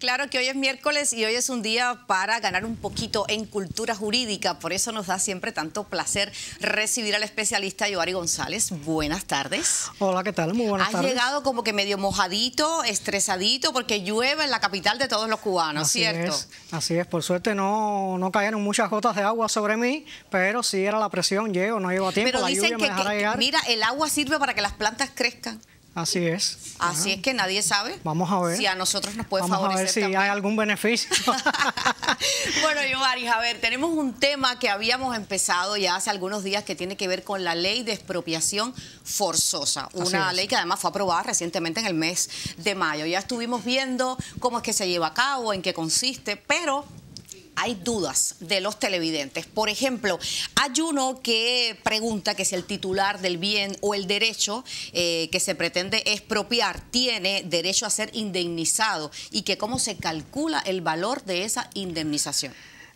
Claro que hoy es miércoles y hoy es un día para ganar un poquito en cultura jurídica. Por eso nos da siempre tanto placer recibir al especialista Yoari González. Buenas tardes. Hola, ¿qué tal? Muy buenas tardes. Has llegado como que medio mojadito, estresadito, porque llueve en la capital de todos los cubanos, así Es, así es. Por suerte no, no cayeron muchas gotas de agua sobre mí, pero sí era la presión. Llego, no llego a tiempo. Pero dicen que, mira, el agua sirve para que las plantas crezcan. Así es. Así es que nadie sabe. Vamos a ver. Si a nosotros nos puede Vamos A ver si hay algún beneficio. bueno, Yomaris, a ver, tenemos un tema que habíamos empezado ya hace algunos días que tiene que ver con la ley de expropiación forzosa. Una ley que además fue aprobada recientemente en el mes de mayo. Ya estuvimos viendo cómo es que se lleva a cabo, en qué consiste, pero hay dudas de los televidentes. Por ejemplo, hay uno que pregunta que si el titular del bien o el derecho eh, que se pretende expropiar tiene derecho a ser indemnizado y que cómo se calcula el valor de esa indemnización.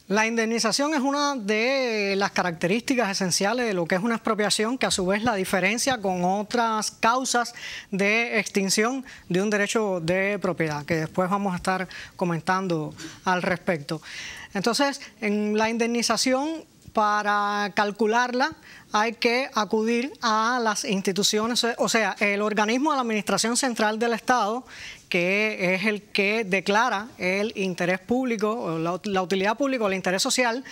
La indemnización es una de las características esenciales de lo que es una expropiación, que a su vez la diferencia con otras causas de extinción de un derecho de propiedad, que después vamos a estar comentando al respecto. Entonces, en la indemnización, para calcularla, hay que acudir a las instituciones, o sea, el organismo de la Administración Central del Estado, que es el que declara el interés público, la, la utilidad pública o el interés social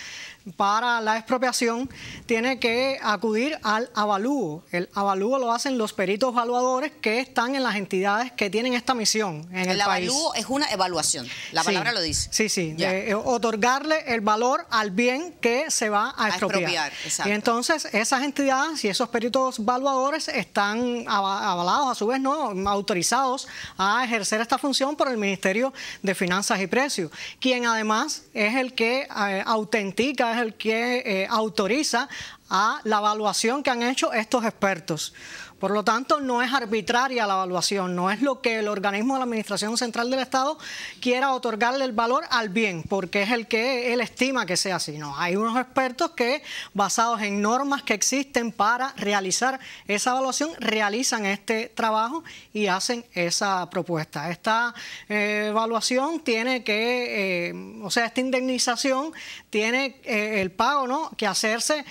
para la expropiación, tiene que acudir al avalúo. El avalúo lo hacen los peritos evaluadores que están en las entidades que tienen esta misión en el, país. avalúo es una evaluación, la palabra lo dice. Sí, sí, eh, otorgarle el valor al bien que se va a expropiar. y entonces es esas entidades y esos peritos evaluadores están avalados, a su vez, no autorizados a ejercer esta función por el Ministerio de Finanzas y Precios, quien además es el que eh, autentica, es el que eh, autoriza a la evaluación que han hecho estos expertos. Por lo tanto, no es arbitraria la evaluación, no es lo que el organismo de la Administración Central del Estado quiera otorgarle el valor al bien, porque es el que él estima que sea así. No, hay unos expertos que, basados en normas que existen para realizar esa evaluación, realizan este trabajo y hacen esa propuesta. Esta eh, evaluación tiene que, eh, o sea, esta indemnización tiene eh, el pago ¿no? que hacerse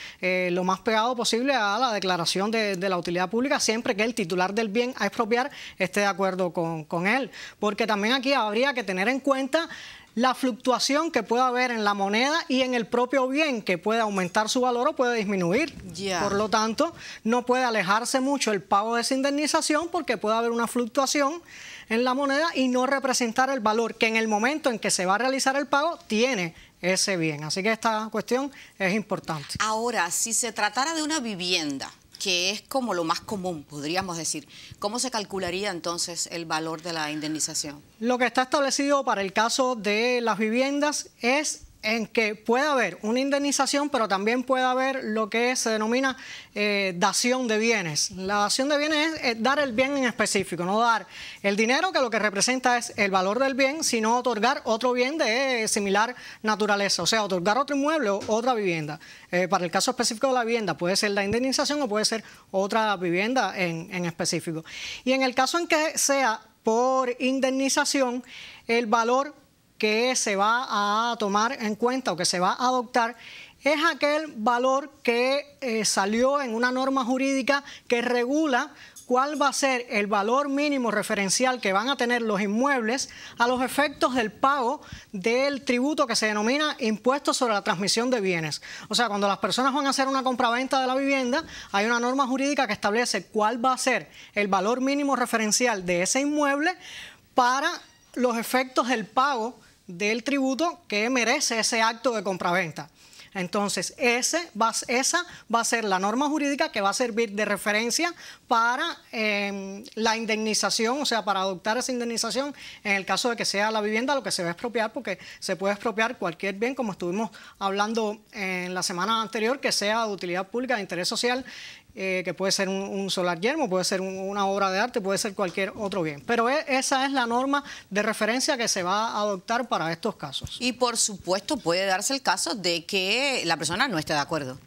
lo más pegado posible a la declaración de la utilidad pública siempre que el titular del bien a expropiar esté de acuerdo con, él. Porque también aquí habría que tener en cuenta la fluctuación que pueda haber en la moneda y en el propio bien, que puede aumentar su valor o puede disminuir. Por lo tanto, no puede alejarse mucho el pago de esa indemnización porque puede haber una fluctuación en la moneda y no representar el valor que en el momento en que se va a realizar el pago tiene ese bien. Así que esta cuestión es importante. Ahora, si se tratara de una vivienda, que es como lo más común, podríamos decir. ¿Cómo se calcularía entonces el valor de la indemnización? Lo que está establecido para el caso de las viviendas es en que puede haber una indemnización, pero también puede haber lo que se denomina eh, dación de bienes. La dación de bienes es, dar el bien en específico, no dar el dinero que lo que representa es el valor del bien, sino otorgar otro bien de eh, similar naturaleza, o sea, otorgar otro inmueble o otra vivienda. Eh, para el caso específico de la vivienda puede ser la indemnización o puede ser otra vivienda en, en específico. Y en el caso en que sea por indemnización, el valor que se va a tomar en cuenta o que se va a adoptar es aquel valor que eh, salió en una norma jurídica que regula cuál va a ser el valor mínimo referencial que van a tener los inmuebles a los efectos del pago del tributo que se denomina impuesto sobre la transmisión de bienes. O sea, cuando las personas van a hacer una compraventa de la vivienda, hay una norma jurídica que establece cuál va a ser el valor mínimo referencial de ese inmueble para los efectos del pago del tributo que merece ese acto de compraventa. Entonces, esa va a ser la norma jurídica que va a servir de referencia para em, la indemnización, o sea, para adoptar esa indemnización en el caso de que sea la vivienda lo que se va a expropiar, porque se puede expropiar cualquier bien, como estuvimos hablando en eh, la semana anterior, que sea de utilidad pública, de interés social, eh, que puede ser un, solar yermo, puede ser una obra de arte, puede ser cualquier otro bien. Pero e, esa es la norma de referencia que se va a adoptar para estos casos. Y por supuesto puede darse el caso de que la persona no esté de acuerdo.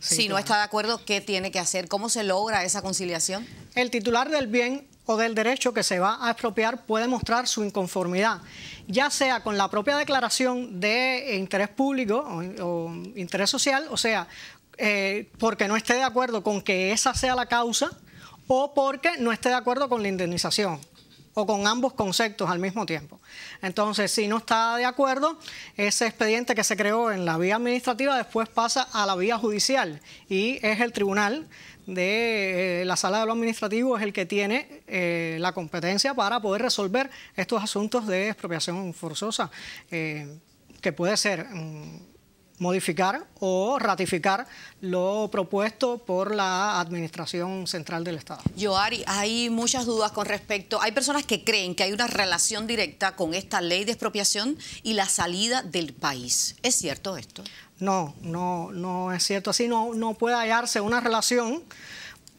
si no está de acuerdo, ¿qué tiene que hacer? ¿Cómo se logra esa conciliación? El titular del bien o del derecho que se va a expropiar puede mostrar su inconformidad, ya sea con la propia declaración de eh, interés público o, interés social, o sea, eh, porque no esté de acuerdo con que esa sea la causa o porque no esté de acuerdo con la indemnización o con ambos conceptos al mismo tiempo. Entonces, si no está de acuerdo, ese expediente que se creó en la vía administrativa después pasa a la vía judicial y es el tribunal de eh, la sala de lo administrativo es el que tiene eh, la competencia para poder resolver estos asuntos de expropiación forzosa, eh, que puede ser... Mm, modificar o ratificar lo propuesto por la Administración Central del Estado. Yoari, hay muchas dudas con respecto. Hay personas que creen que hay una relación directa con esta ley de expropiación y la salida del país. ¿Es cierto esto? No, no, no es cierto. Así no, no puede hallarse una relación.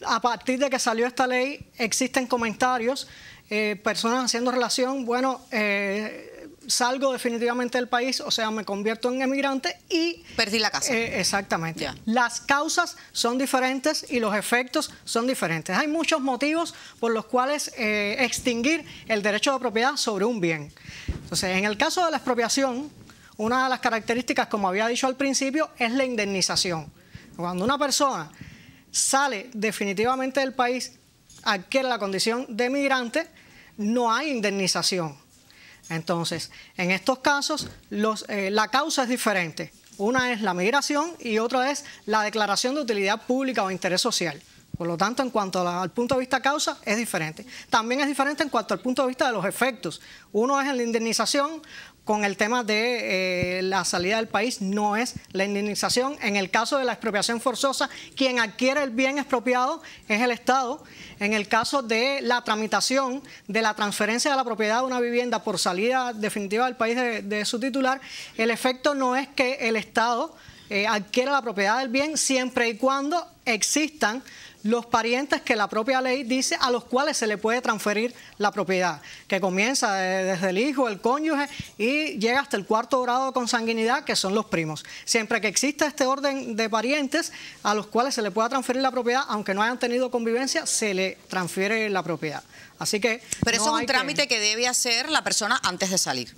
A partir de que salió esta ley, existen comentarios, eh, personas haciendo relación, bueno, eh, salgo definitivamente del país, o sea, me convierto en emigrante y... Perdí la casa. Eh, exactamente. Las causas son diferentes y los efectos son diferentes. Hay muchos motivos por los cuales eh, extinguir el derecho de propiedad sobre un bien. Entonces, en el caso de la expropiación, una de las características, como había dicho al principio, es la indemnización. Cuando una persona sale definitivamente del país, adquiere la condición de emigrante, no hay indemnización. Entonces, en estos casos, eh, la causa es diferente. Una es la migración y otra es la declaración de utilidad pública o interés social. Por lo tanto, en cuanto al punto de vista causa, es diferente. También es diferente en cuanto al punto de vista de los efectos. Uno es en la indemnización con el tema de eh, la salida del país, no es la indemnización. En el caso de la expropiación forzosa, quien adquiere el bien expropiado es el Estado. En el caso de la tramitación de la transferencia de la propiedad de una vivienda por salida definitiva del país de, su titular, el efecto no es que el Estado eh, adquiera la propiedad del bien siempre y cuando existan los parientes que la propia ley dice a los cuales se le puede transferir la propiedad, que comienza eh, desde el hijo, el cónyuge y llega hasta el cuarto grado de consanguinidad, que son los primos. Siempre que exista este orden de parientes a los cuales se le pueda transferir la propiedad, aunque no hayan tenido convivencia, se le transfiere la propiedad. Así que. Pero eso es un trámite que debe hacer la persona antes de salir.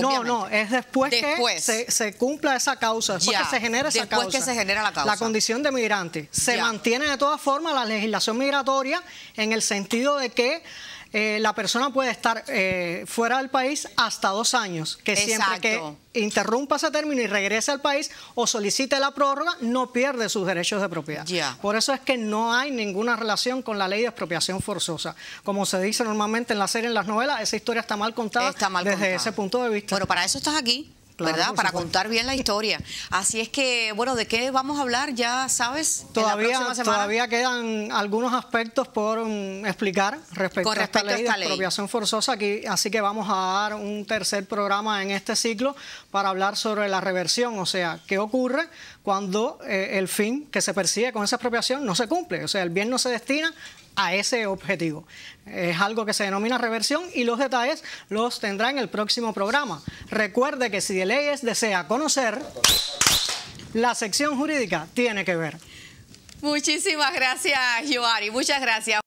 No, no, es después, que se, cumpla esa causa, después que se genera esa después que se genera la causa. La condición de migrante. Se mantiene de todas formas la legislación migratoria en el sentido de que eh, la persona puede estar eh, fuera del país hasta dos años, que siempre que interrumpa ese término y regrese al país o solicite la prórroga, no pierde sus derechos de propiedad. Por eso es que no hay ninguna relación con la ley de expropiación forzosa. Como se dice normalmente en la serie, en las novelas, esa historia está mal contada desde ese punto de vista. Pero para eso estás aquí. ¿verdad? Para contar bien la historia. Así es que, bueno, ¿de qué vamos a hablar? Ya sabes, todavía, todavía quedan algunos aspectos por mm, explicar respecto, a esta expropiación forzosa. Aquí, así que vamos a dar un tercer programa en este ciclo para hablar sobre la reversión, o sea, qué ocurre cuando eh, el fin que se persigue con esa expropiación no se cumple. O sea, el bien no se destina a ese objetivo. Es algo que se denomina reversión y los detalles los tendrá en el próximo programa. Recuerde que si de leyes desea conocer, la sección jurídica tiene que ver. Muchísimas gracias, Joari. Muchas gracias.